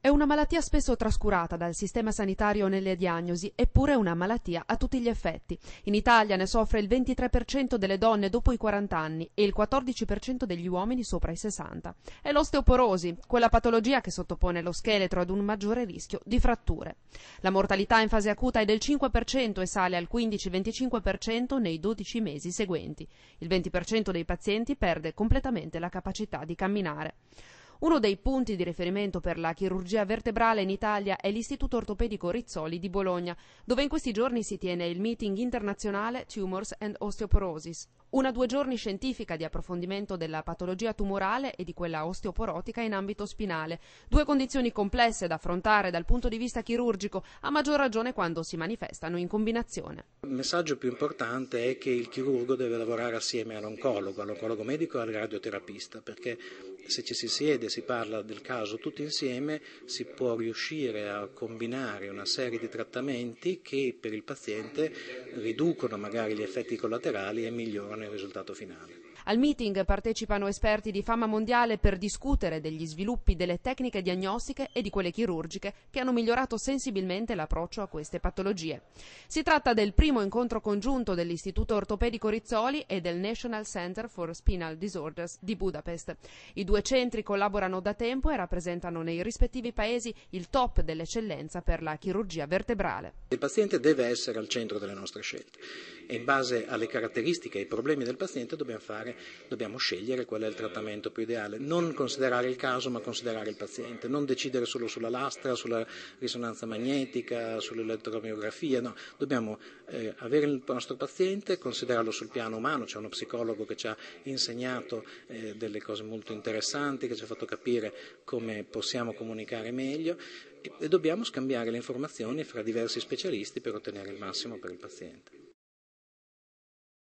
È una malattia spesso trascurata dal sistema sanitario nelle diagnosi, eppure è una malattia a tutti gli effetti. In Italia ne soffre il 23% delle donne dopo i 40 anni e il 14% degli uomini sopra i 60. È l'osteoporosi, quella patologia che sottopone lo scheletro ad un maggiore rischio di fratture. La mortalità in fase acuta è del 5% e sale al 15-25% nei 12 mesi seguenti. Il 20% dei pazienti perde completamente la capacità di camminare. Uno dei punti di riferimento per la chirurgia vertebrale in Italia è l'Istituto Ortopedico Rizzoli di Bologna, dove in questi giorni si tiene il meeting internazionale Tumors and Osteoporosis. Una due giorni scientifica di approfondimento della patologia tumorale e di quella osteoporotica in ambito spinale. Due condizioni complesse da affrontare dal punto di vista chirurgico, a maggior ragione quando si manifestano in combinazione. Il messaggio più importante è che il chirurgo deve lavorare assieme all'oncologo, all'oncologo medico e al radioterapista, perché se ci si siede e si parla del caso tutti insieme si può riuscire a combinare una serie di trattamenti che per il paziente riducono magari gli effetti collaterali e migliorano nel risultato finale. Al meeting partecipano esperti di fama mondiale per discutere degli sviluppi delle tecniche diagnostiche e di quelle chirurgiche che hanno migliorato sensibilmente l'approccio a queste patologie. Si tratta del primo incontro congiunto dell'Istituto Ortopedico Rizzoli e del National Center for Spinal Disorders di Budapest. I due centri collaborano da tempo e rappresentano nei rispettivi paesi il top dell'eccellenza per la chirurgia vertebrale. Il paziente deve essere al centro delle nostre scelte e in base alle caratteristiche e ai problemi problemi del paziente dobbiamo, fare, dobbiamo scegliere qual è il trattamento più ideale, non considerare il caso ma considerare il paziente, non decidere solo sulla lastra, sulla risonanza magnetica, sull'elettromiografia, no, dobbiamo eh, avere il nostro paziente, considerarlo sul piano umano, c'è uno psicologo che ci ha insegnato eh, delle cose molto interessanti, che ci ha fatto capire come possiamo comunicare meglio e dobbiamo scambiare le informazioni fra diversi specialisti per ottenere il massimo per il paziente.